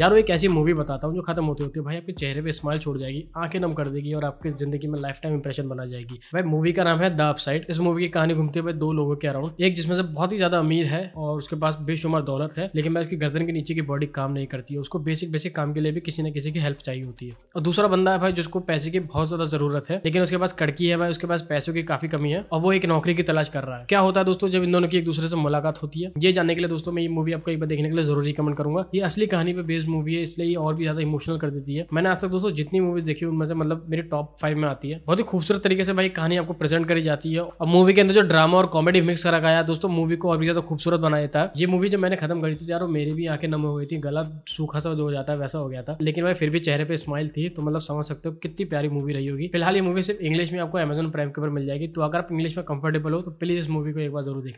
यार एक ऐसी मूवी बताता हूँ जो खत्म होती है भाई आपके चेहरे पे स्माइल छोड़ जाएगी आंखें नम कर देगी और आपकी जिंदगी में लाइफ टाइम इंप्रेशन बना जाएगी भाई मूवी का नाम है द अपसाइड इस मूवी की कहानी घूमते हुए दो लोगों के अराउंड एक जिसमें से बहुत ही ज्यादा अमीर है और उसके पास बेशुमार दौलत है लेकिन मैं उसकी गर्दन के नीचे की बॉडी काम नहीं करती है उसको बेसिक बेसिक काम के लिए भी किसी न किसी की हेल्प चाहिए होती है और दूसरा बंदा है भाई जिसको पैसे की बहुत ज्यादा जरूरत है लेकिन उसके पास कड़की है भाई उसके पास पैसों की काफी कमी है और वो एक नौकरी की तलाश कर रहा है क्या होता है दोस्तों जब इन दोनों की एक दूसरे से मुलाकात होती है ये जानने के लिए दोस्तों मैं ये मूवी आपको एक बार देखने के लिए जरूर रिकमेंड करूंगा ये असली कहानी पर बेस्ड मूवी है इसलिए ये और भी ज़्यादा इमोशनल कर देती है मैंने आज तक दोस्तों जितनी मूवीज देखी उनमें से मतलब मेरे टॉप फाइव में आती है बहुत ही खूबसूरत तरीके से भाई कहानी आपको प्रेजेंट करी जाती है और मूवी के अंदर जो ड्रामा और कॉमेडी मिक्स करा गया दोस्तों मूवी को और भी ज़्यादा खूबसूरत बना देता है ये मूवी जब मैंने खत्म करी थी तो यार मेरी भी आंखें नम हो गई थी गला सूखा सा जो हो जाता है वैसा हो गया था लेकिन भाई फिर भी चेहरे पे स्माइल थी तो मतलब समझ सकते हो कितनी प्यारी मूवी रही होगी फिलहाल ये मूवी सिर्फ इंग्लिश में आपको अमेजन प्राइम के ऊपर मिल जाएगी तो अगर आप इंग्लिश में कंफर्टेबल हो तो प्लीज़ इस मूवी को एक बार जरूर देखना